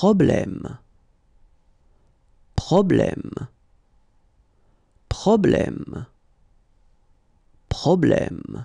problème, problème, problème, problème.